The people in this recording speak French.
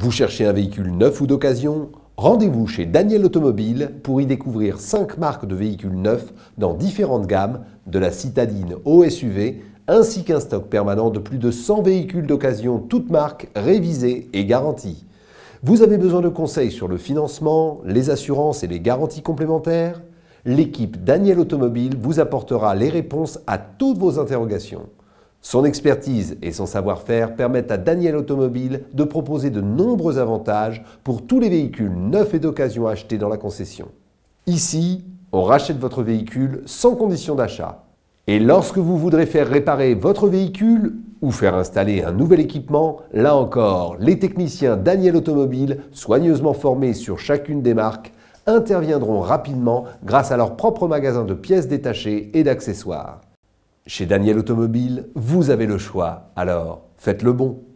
Vous cherchez un véhicule neuf ou d'occasion Rendez-vous chez Daniel Automobile pour y découvrir 5 marques de véhicules neufs dans différentes gammes, de la citadine au SUV, ainsi qu'un stock permanent de plus de 100 véhicules d'occasion toutes marques, révisés et garantis. Vous avez besoin de conseils sur le financement, les assurances et les garanties complémentaires L'équipe Daniel Automobile vous apportera les réponses à toutes vos interrogations. Son expertise et son savoir-faire permettent à Daniel Automobile de proposer de nombreux avantages pour tous les véhicules neufs et d'occasion achetés dans la concession. Ici, on rachète votre véhicule sans condition d'achat. Et lorsque vous voudrez faire réparer votre véhicule ou faire installer un nouvel équipement, là encore, les techniciens Daniel Automobile, soigneusement formés sur chacune des marques, interviendront rapidement grâce à leur propre magasin de pièces détachées et d'accessoires. Chez Daniel Automobile, vous avez le choix, alors faites le bon.